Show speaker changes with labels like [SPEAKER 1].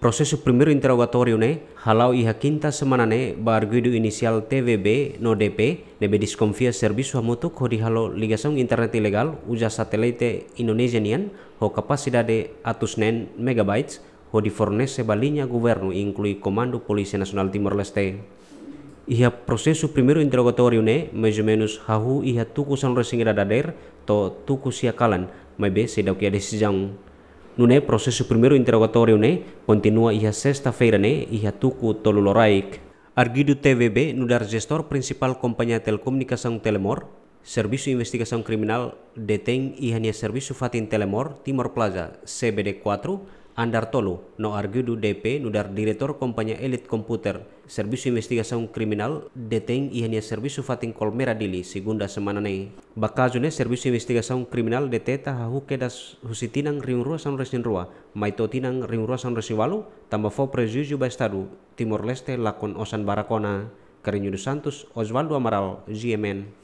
[SPEAKER 1] Proses primer interrogatorio ne halau iha kinta semana ne barguido inisial TVB no DP, nebe desconfia serviço hamutuk ho dihalo ligasong internet ilegal uja satelite indonesianian ho atus nen megabytes ho di se balinya guvernu inklui komando polisi nasional Timor-Leste. Iha prosesu primeru interrogatorio ne mais menus hahu iha tuku resingida dader to tuku siakalan, mebe sedaukia desijang. Nune processo primeiro interrogatório ne continua ia sexta-feira ne ia tuku tolu loraik. Argidu TVB nudar gestor principal kompanya telecomunicação Telemor, servisu Investigasang kriminal, deteng ia nia Servisu Fatin Telemor Timor Plaza CBD 4 Andartolo, no argudu DP, Nudar Direktur Kompanya Elit Komputer, Computer, Investigasi kriminal, Kriminal, deteng y en servicio fatin dili, segunda semana nei. Bakajune, Servicio investigasi Kriminal deteta hahu kedas husitinan riunrua san resinrua, maitotinan riunrua san tambah fo prejuju bestadu, Timor Leste lakon osan barakona. Cariño Santos, Oswaldo Amaral, GMN.